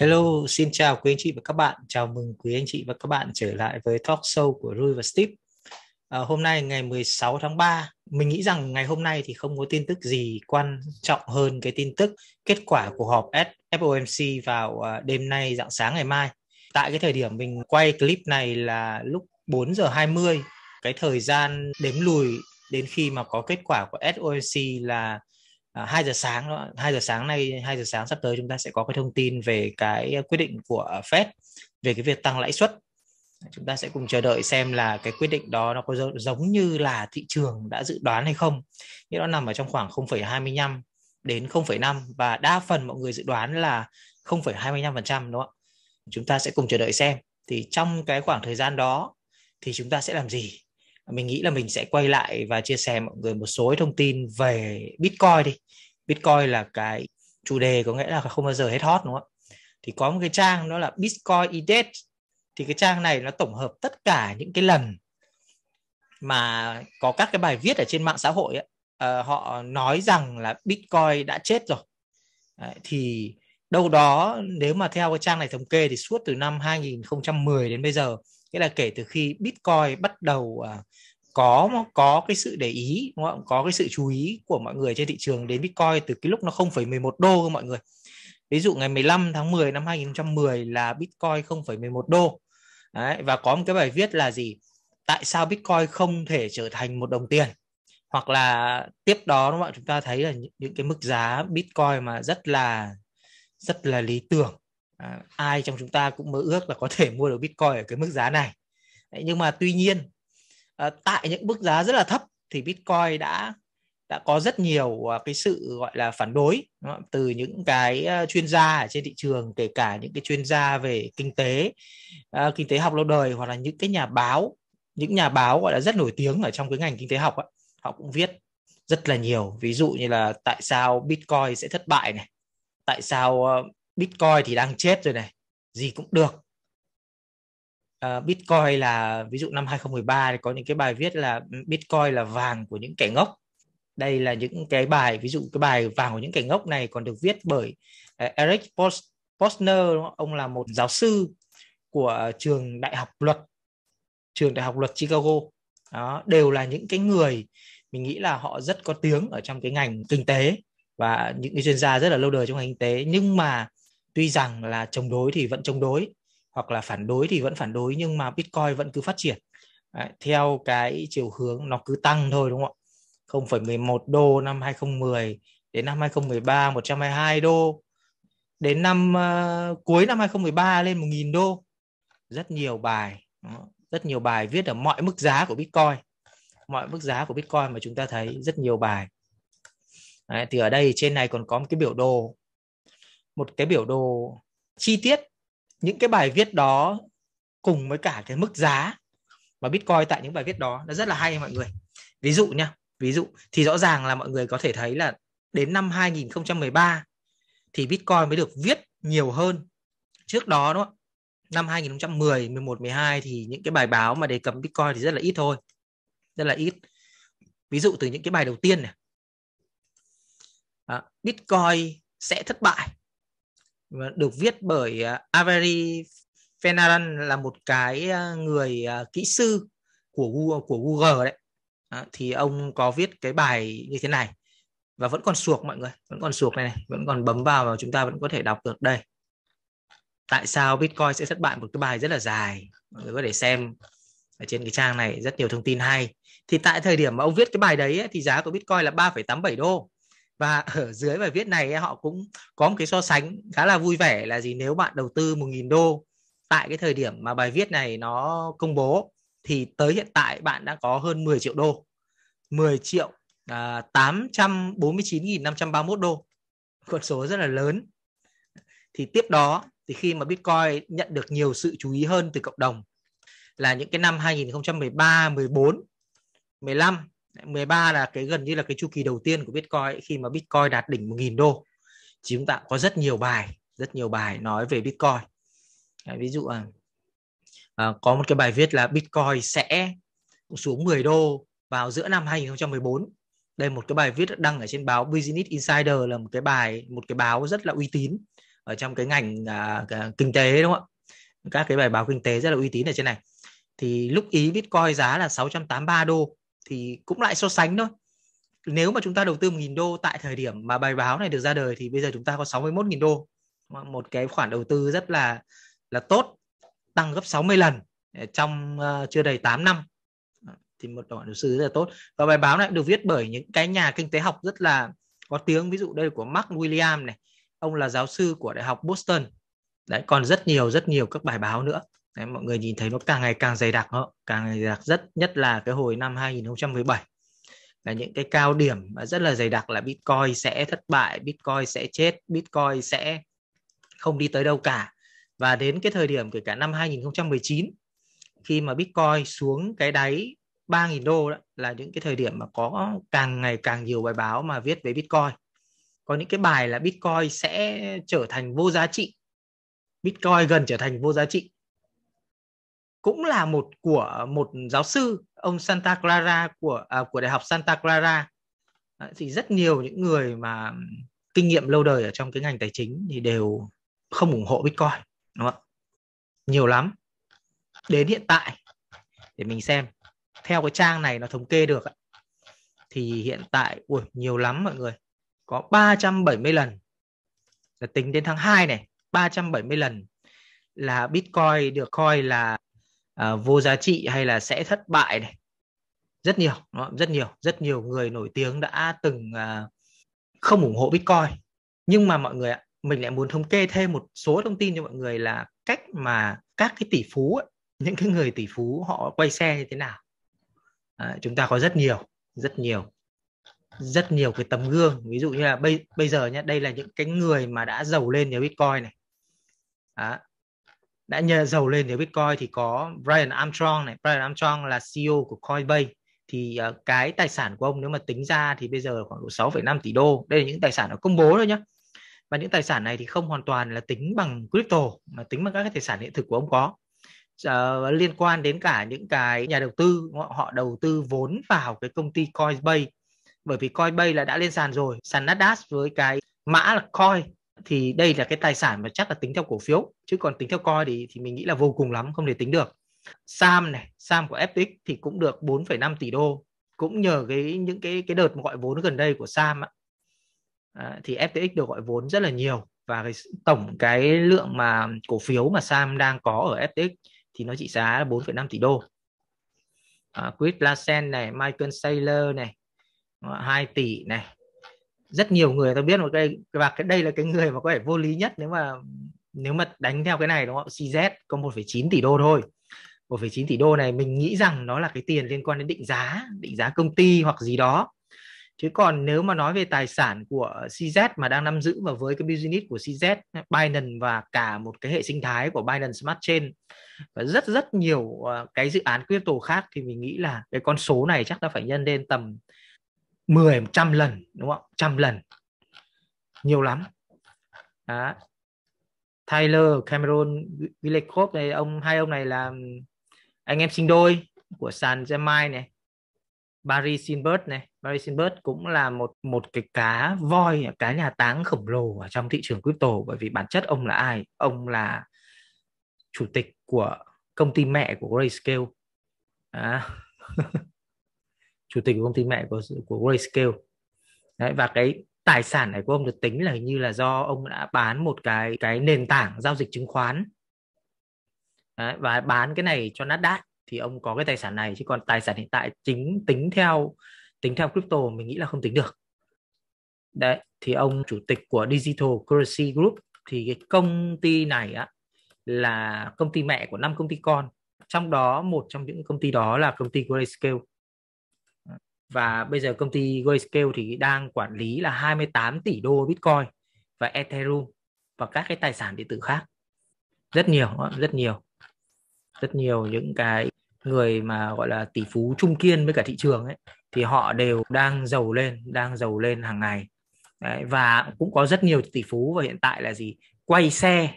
Hello, xin chào quý anh chị và các bạn. Chào mừng quý anh chị và các bạn trở lại với talk show của Rui và Steve. À, hôm nay ngày 16 tháng 3, mình nghĩ rằng ngày hôm nay thì không có tin tức gì quan trọng hơn cái tin tức kết quả của họp FOMC vào à, đêm nay dạng sáng ngày mai. Tại cái thời điểm mình quay clip này là lúc 4 giờ 20, cái thời gian đếm lùi đến khi mà có kết quả của FOMC là à, 2 giờ sáng đó 2 giờ sáng nay 2 giờ sáng sắp tới chúng ta sẽ có cái thông tin về cái ờ, quyết định của Fed về cái việc tăng lãi suất chúng ta sẽ cùng chờ đợi xem là cái quyết định đó nó có giống như là thị trường đã dự đoán hay không nghĩa nó nằm ở trong khoảng 0,25 đến 0,5 và đa phần mọi người dự đoán là 0,25% đúng không ạ chúng ta sẽ cùng chờ đợi xem thì trong cái khoảng thời gian đó thì chúng ta sẽ làm gì mình nghĩ là mình sẽ quay lại và chia sẻ mọi người một số thông tin về Bitcoin đi. Bitcoin là cái chủ đề có nghĩa là không bao giờ hết hot đúng không ạ? Thì có một cái trang đó là Bitcoin Index. Thì cái trang này nó tổng hợp tất cả những cái lần mà có các cái bài viết ở trên mạng xã hội ấy, uh, họ nói rằng là Bitcoin đã chết rồi. Đấy, thì đâu đó nếu mà theo cái trang này thống kê thì suốt từ năm 2010 đến bây giờ nghĩa là kể từ khi bitcoin bắt đầu à, có có cái sự để ý đúng không? có cái sự chú ý của mọi người trên thị trường đến bitcoin từ cái lúc nó 0,11 đô mọi người ví dụ ngày 15 tháng 10 năm 2010 là bitcoin 0,11 đô Đấy, và có một cái bài viết là gì tại sao bitcoin không thể trở thành một đồng tiền hoặc là tiếp đó đúng không? chúng ta thấy là những cái mức giá bitcoin mà rất là rất là lý tưởng à, ai trong chúng ta cũng mơ ước là có thể mua được bitcoin ở cái mức giá này Đấy, nhưng mà tuy nhiên à, tại những mức giá rất là thấp thì bitcoin đã đã có rất nhiều à, cái sự gọi là phản đối từ những cái à, chuyên gia ở trên thị trường kể cả những cái chuyên gia về kinh tế à, kinh tế học lâu đời hoặc là những cái nhà báo những nhà báo gọi là rất nổi tiếng ở trong cái ngành kinh tế học ấy, họ cũng viết rất là nhiều ví dụ như là tại sao bitcoin sẽ thất bại này tại sao Bitcoin thì đang chết rồi này gì cũng được à, Bitcoin là ví dụ năm 2013 thì có những cái bài viết là ừ, Bitcoin là vàng của những kẻ ngốc đây là những cái bài ví dụ cái bài vàng của những kẻ ngốc này còn được viết bởi ờ, Eric Posner ông là một giáo sư của trường đại học luật trường đại học luật Chicago đó đều là những cái người mình nghĩ là họ rất có tiếng ở trong cái ngành kinh tế và những cái chuyên gia rất là lâu đời trong ngành kinh tế nhưng mà tuy rằng là chống đối thì vẫn chống đối hoặc là phản đối thì vẫn phản đối nhưng mà Bitcoin vẫn cứ phát triển Đấy, theo cái chiều hướng nó cứ tăng thôi đúng không ạ 0,11 đô năm 2010 đến năm 2013 122 đô đến năm uh, cuối năm 2013 lên 1.000 đô rất nhiều bài rất nhiều bài viết ở mọi mức giá của Bitcoin mọi mức giá của Bitcoin mà chúng ta thấy rất nhiều bài Đấy, thì ở đây trên này còn có một cái biểu đồ một cái biểu đồ chi tiết những cái bài viết đó cùng với cả cái mức giá mà Bitcoin tại những bài viết đó nó rất là hay mọi người. Ví dụ nha, ví dụ thì rõ ràng là mọi người có thể thấy là đến năm 2013 thì Bitcoin mới được viết nhiều hơn. Trước đó đúng không? Năm 2010, 11, 12 thì những cái bài báo mà đề cập Bitcoin thì rất là ít thôi. Rất là ít. Ví dụ từ những cái bài đầu tiên này. Bitcoin sẽ thất bại được viết bởi à, Avery Fernand là một cái à, người à, kỹ sư của Google, của Google đấy thì ông có viết cái bài như thế này và vẫn còn suộc mọi người vẫn còn suộc này, này vẫn còn bấm vào và chúng ta vẫn có thể đọc được đây tại sao Bitcoin sẽ thất bại một cái bài rất là dài mọi người có thể xem ở trên cái trang này rất nhiều thông tin hay thì tại thời điểm mà ông viết cái bài đấy ấy, thì giá của Bitcoin là 3,87 đô và ở dưới bài viết này họ cũng có một cái so sánh khá là vui vẻ là gì nếu bạn đầu tư 1.000 đô tại cái thời điểm mà bài viết này nó công bố thì tới hiện tại bạn đã có hơn 10 triệu đô 10 triệu à, 849.531 đô con số rất là lớn thì tiếp đó thì khi mà Bitcoin nhận được nhiều sự chú ý hơn từ cộng đồng là những cái năm 2013, 14, 15 13 là cái gần như là cái chu kỳ đầu tiên của Bitcoin khi mà Bitcoin đạt đỉnh 1.000 đô thì chúng ta có rất nhiều bài rất nhiều bài nói về Bitcoin ví dụ à, à, có một cái bài viết là Bitcoin sẽ xuống 10 đô vào giữa năm 2014 đây một cái bài viết đăng ở trên báo Business Insider là một cái bài một cái báo rất là uy tín ở trong cái ngành à, kinh tế đúng không ạ các cái bài báo kinh tế rất là uy tín ở trên này thì lúc ý Bitcoin giá là 683 đô thì cũng lại so sánh thôi nếu mà chúng ta đầu tư 1.000 đô tại thời điểm mà bài báo này được ra đời thì bây giờ chúng ta có 61.000 đô một cái khoản đầu tư rất là là tốt tăng gấp 60 lần ờ, trong ờ, chưa đầy 8 năm ờ, thì một đoạn đầu sư rất là tốt và bài báo này được viết bởi những cái nhà kinh tế học rất là có tiếng ví dụ đây của Mark William này ông là giáo sư của đại học Boston đấy còn rất nhiều rất nhiều các bài báo nữa Đấy, mọi người nhìn thấy nó càng ngày càng dày đặc hơn càng ngày đặc rất nhất là cái hồi năm 2017 là những cái cao điểm mà rất là dày đặc là Bitcoin sẽ thất bại, Bitcoin sẽ chết, Bitcoin sẽ không đi tới đâu cả. Và đến cái thời điểm kể cả năm 2019 khi mà Bitcoin xuống cái đáy 3.000 đô đó, là những cái thời điểm mà có càng ngày càng nhiều bài báo mà viết về Bitcoin. Có những cái bài là Bitcoin sẽ trở thành vô giá trị. Bitcoin gần trở thành vô giá trị cũng là một của một giáo sư ông Santa Clara của à, của đại học Santa Clara à, thì rất nhiều những người mà kinh nghiệm lâu đời ở trong cái ngành tài chính thì đều không ủng hộ Bitcoin đúng không ạ nhiều lắm đến hiện tại để mình xem theo cái trang này nó thống kê được thì hiện tại ui, nhiều lắm mọi người có 370 lần là tính đến tháng 2 này 370 lần là Bitcoin được coi là À, vô giá trị hay là sẽ thất bại này rất nhiều đó, rất nhiều rất nhiều người nổi tiếng đã từng à, không ủng hộ bitcoin nhưng mà mọi người ạ mình lại muốn thống kê thêm một số thông tin cho mọi người là cách mà các cái tỷ phú ấy, những cái người tỷ phú họ quay xe như thế nào à, chúng ta có rất nhiều rất nhiều rất nhiều cái tấm gương ví dụ như là bây bây giờ nhé đây là những cái người mà đã giàu lên nhờ bitcoin này à, đã nhờ giàu lên nhờ Bitcoin thì có Brian Armstrong này, Brian Armstrong là CEO của Coinbase thì uh, cái tài sản của ông nếu mà tính ra thì bây giờ khoảng độ 6,5 tỷ đô. Đây là những tài sản đã công bố thôi nhé. Và những tài sản này thì không hoàn toàn là tính bằng crypto mà tính bằng các cái tài sản hiện thực của ông có. Uh, liên quan đến cả những cái nhà đầu tư họ đầu tư vốn vào cái công ty Coinbase bởi vì Coinbase là đã lên sàn rồi, sàn Nasdaq với cái mã là coin thì đây là cái tài sản mà chắc là tính theo cổ phiếu chứ còn tính theo coi thì thì mình nghĩ là vô cùng lắm không thể tính được Sam này Sam của FTX thì cũng được 4,5 tỷ đô cũng nhờ cái những cái cái đợt gọi vốn gần đây của Sam á, à, thì FTX được gọi vốn rất là nhiều và cái, tổng cái lượng mà cổ phiếu mà Sam đang có ở FTX thì nó trị giá là 4,5 tỷ đô à, Chris Larsen này Michael Saylor này 2 ờ, tỷ này rất nhiều người ta biết một cái và cái đây là cái người mà có thể vô lý nhất nếu mà nếu mà đánh theo cái này đúng không? CZ có 1,9 tỷ đô thôi. 1,9 tỷ đô này mình nghĩ rằng nó là cái tiền liên quan đến định giá, định giá công ty hoặc gì đó. Chứ còn nếu mà nói về tài sản của CZ mà đang nắm giữ và với cái business của CZ, Binance và cả một cái hệ sinh thái của Binance Smart Chain và rất rất nhiều ờ, cái dự án crypto khác thì mình nghĩ là cái con số này chắc nó phải nhân lên tầm 10 100 lần đúng không? 100 lần. Nhiều lắm. Đó. Tyler Cameron Villekov này ông hai ông này là anh em sinh đôi của sàn Gemini này. Barry Sinbert này, Barry Sinbert cũng là một một cái cá voi, cá nhà táng khổng lồ ở trong thị trường crypto bởi vì bản chất ông là ai? Ông là chủ tịch của công ty mẹ của Grayscale. À. chủ tịch của công ty mẹ của của Grayscale Đấy, và cái tài sản này của ông được tính là hình như là do ông đã bán một cái cái nền tảng giao dịch chứng khoán Đấy, và bán cái này cho Nasdaq thì ông có cái tài sản này chứ còn tài sản hiện tại chính tính theo tính theo crypto mình nghĩ là không tính được đấy thì ông chủ tịch của Digital Currency Group thì cái công ty này á là công ty mẹ của năm công ty con trong đó một trong những công ty đó là công ty Grayscale và bây giờ công ty Grayscale thì đang quản lý là 28 tỷ đô Bitcoin và Ethereum và các cái tài sản điện tử khác rất nhiều rất nhiều rất nhiều những cái người mà gọi là tỷ phú trung kiên với cả thị trường ấy thì họ đều đang giàu lên đang giàu lên hàng ngày Đấy, và cũng có rất nhiều tỷ phú và hiện tại là gì quay xe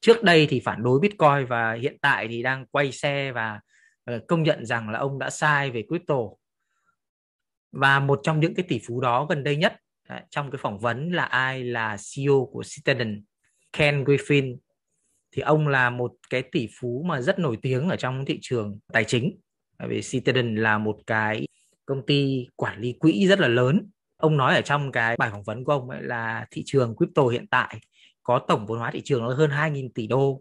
trước đây thì phản đối bitcoin và hiện tại thì đang quay xe và ờ, công nhận rằng là ông đã sai về crypto và một trong những cái tỷ phú đó gần đây nhất trong cái phỏng vấn là ai là CEO của Citadel Ken Griffin thì ông là một cái tỷ phú mà rất nổi tiếng ở trong thị trường tài chính bởi vì Citadel là một cái công ty quản lý quỹ rất là lớn ông nói ở trong cái bài phỏng vấn của ông ấy là thị trường crypto hiện tại có tổng vốn hóa thị trường nó hơn 2.000 tỷ đô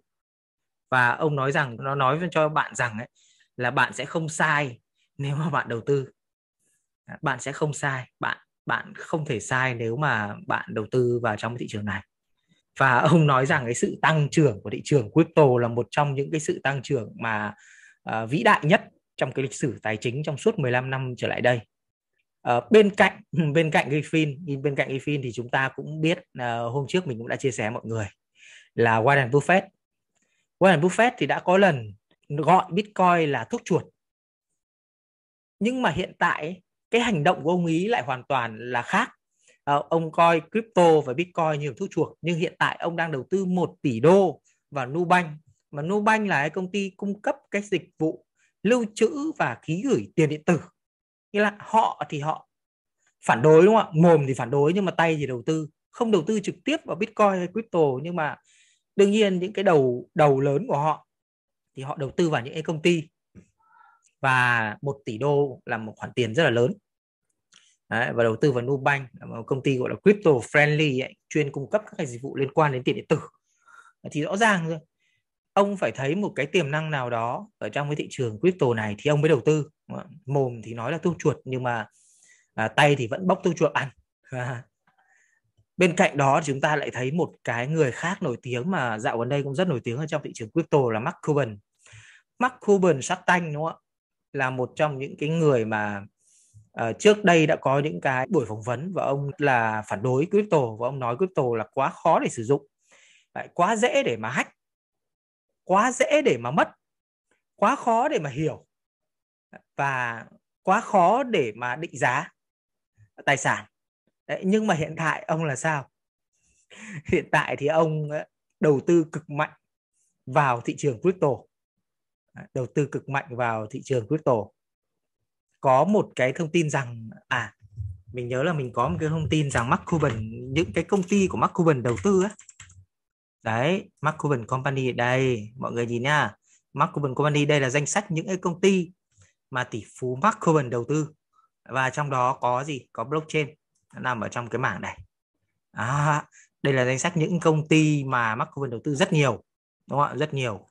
và ông nói rằng nó nói cho bạn rằng ấy, là bạn sẽ không sai nếu mà bạn đầu tư bạn sẽ không sai bạn bạn không thể sai nếu mà bạn đầu tư vào trong thị trường này và ông nói rằng cái sự tăng trưởng của thị trường crypto là một trong những cái sự tăng trưởng mà uh, vĩ đại nhất trong cái lịch sử tài chính trong suốt 15 năm trở lại đây uh, bên cạnh bên cạnh Griffin bên cạnh Griffin thì chúng ta cũng biết uh, hôm trước mình cũng đã chia sẻ mọi người là Warren Buffett Warren Buffett thì đã có lần gọi Bitcoin là thuốc chuột nhưng mà hiện tại cái hành động của ông ý lại hoàn toàn là khác à, ông coi crypto và bitcoin như thuốc chuộc nhưng hiện tại ông đang đầu tư 1 tỷ đô vào Nubank mà Nubank là cái công ty cung cấp cái dịch vụ lưu trữ và ký gửi tiền điện tử nghĩa là họ thì họ phản đối đúng không ạ mồm thì phản đối nhưng mà tay thì đầu tư không đầu tư trực tiếp vào bitcoin hay crypto nhưng mà đương nhiên những cái đầu đầu lớn của họ thì họ đầu tư vào những cái công ty và một tỷ đô là một khoản tiền rất là lớn Đấy, và đầu tư vào Nubank là một công ty gọi là crypto friendly ấy, chuyên cung cấp các cái dịch vụ liên quan đến tiền điện tử thì rõ ràng rồi ông phải thấy một cái tiềm năng nào đó ở trong cái thị trường crypto này thì ông mới đầu tư mồm thì nói là tu chuột nhưng mà à, tay thì vẫn bóc tu chuột ăn bên cạnh đó chúng ta lại thấy một cái người khác nổi tiếng mà dạo gần đây cũng rất nổi tiếng ở trong thị trường crypto là Mark Cuban Mark Cuban sát tanh đúng không ạ là một trong những cái người mà uh, trước đây đã có những cái buổi phỏng vấn và ông là phản đối crypto và ông nói crypto là quá khó để sử dụng lại quá dễ để mà hack quá dễ để mà mất quá khó để mà hiểu và quá khó để mà định giá tài sản Đấy, nhưng mà hiện tại ông là sao hiện tại thì ông ờ, đầu tư cực mạnh vào thị trường crypto đầu tư cực mạnh vào thị trường crypto có một cái thông tin rằng à mình nhớ là mình có một cái thông tin rằng Mark Cuban những cái công ty của Mark Cuban đầu tư á đấy Mark Cuban Company đây mọi người nhìn nha Mark Cuban Company đây là danh sách những cái công ty mà tỷ phú Mark Cuban đầu tư và trong đó có gì có blockchain nằm ở trong cái mảng này à, đây là danh sách những công ty mà Mark Cuban đầu tư rất nhiều đúng không ạ rất nhiều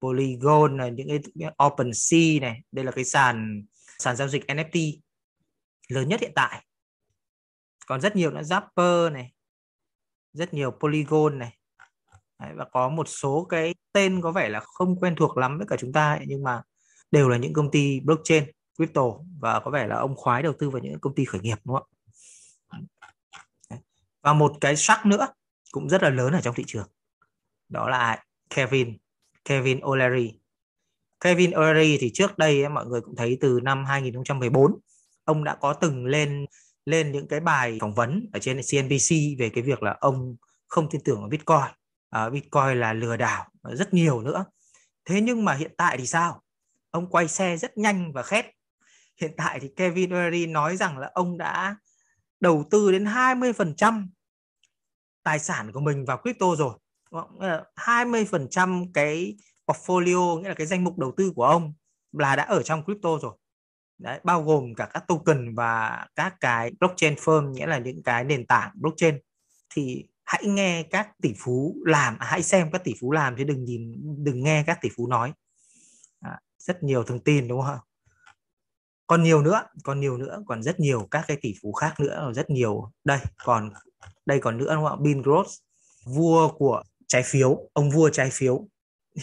Polygon này những cái OpenSea này đây là cái sàn sàn giao dịch NFT lớn nhất hiện tại còn rất nhiều nữa Zapper này rất nhiều Polygon này Đấy, và có một số cái tên có vẻ là không quen thuộc lắm với cả chúng ta ấy, nhưng mà đều là những công ty blockchain crypto và có vẻ là ông khoái đầu tư vào những công ty khởi nghiệp đúng không ạ và một cái sắc nữa cũng rất là lớn ở trong thị trường đó là Kevin Kevin O'Leary. Kevin O'Leary thì trước đây ấy, mọi người cũng thấy từ năm 2014 ông đã có từng lên lên những cái bài phỏng vấn ở trên CNBC về cái việc là ông không tin tưởng ở Bitcoin, à, Bitcoin là lừa đảo à, rất nhiều nữa. Thế nhưng mà hiện tại thì sao? Ông quay xe rất nhanh và khét. Hiện tại thì Kevin O'Leary nói rằng là ông đã đầu tư đến 20% tài sản của mình vào crypto rồi 20% vâng, cái portfolio nghĩa là cái danh mục đầu tư của ông là đã ở trong crypto rồi Đấy, bao gồm cả các token và các cái blockchain firm nghĩa là những cái nền tảng blockchain thì hãy nghe các tỷ phú làm à, hãy xem các tỷ phú làm chứ đừng nhìn đừng nghe các tỷ phú nói à, rất nhiều thông tin đúng không còn nhiều nữa còn nhiều nữa còn rất nhiều các cái tỷ phú khác nữa rất nhiều đây còn đây còn nữa đúng không Bill Gross vua của trái phiếu ông vua trái phiếu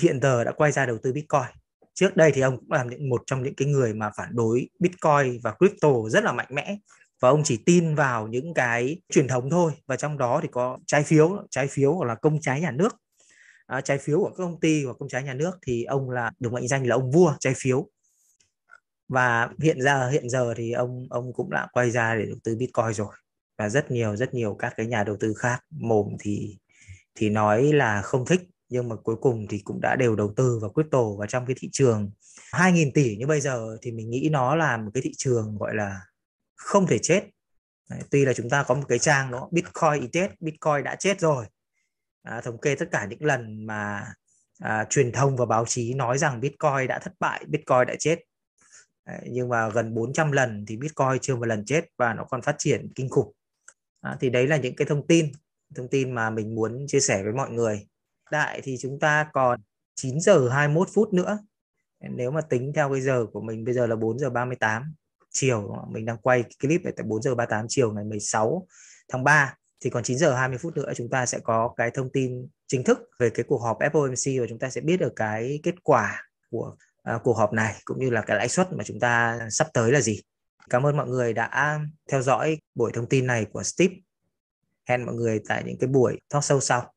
hiện giờ đã quay ra đầu tư bitcoin trước đây thì ông cũng là những một trong những cái người mà phản đối bitcoin và crypto rất là mạnh mẽ và ông chỉ tin vào những cái truyền thống thôi và trong đó thì có trái phiếu trái phiếu hoặc là công trái nhà nước à, trái phiếu của các công ty và công trái nhà nước thì ông là được mệnh danh là ông vua trái phiếu và hiện giờ hiện giờ thì ông ông cũng đã quay ra để đầu tư bitcoin rồi và rất nhiều rất nhiều các cái nhà đầu tư khác mồm thì thì nói là không thích nhưng mà cuối cùng thì cũng đã đều đầu tư vào crypto và trong cái thị trường 2.000 tỷ như bây giờ thì mình nghĩ nó là một cái thị trường gọi là không thể chết Đấy, tuy là chúng ta có một cái trang nó Bitcoin chết Bitcoin đã chết rồi à, thống kê tất cả những lần mà à, truyền thông và báo chí nói rằng Bitcoin đã thất bại, Bitcoin đã chết Đấy, nhưng mà gần 400 lần thì Bitcoin chưa một lần chết và nó còn phát triển kinh khủng à, thì đấy là những cái thông tin thông tin mà mình muốn chia sẻ với mọi người. Đại thì chúng ta còn 9 giờ 21 phút nữa. Nếu mà tính theo cái giờ của mình bây giờ là 4 giờ 38 chiều mình đang quay clip tại 4 giờ 38 chiều ngày 16 tháng 3 thì còn 9 giờ 20 phút nữa chúng ta sẽ có cái thông tin chính thức về cái cuộc họp FOMC và chúng ta sẽ biết được cái kết quả của à, cuộc họp này cũng như là cái lãi suất mà chúng ta sắp tới là gì. Cảm ơn mọi người đã theo dõi buổi thông tin này của Steve hẹn mọi người tại những cái buổi talk sâu sau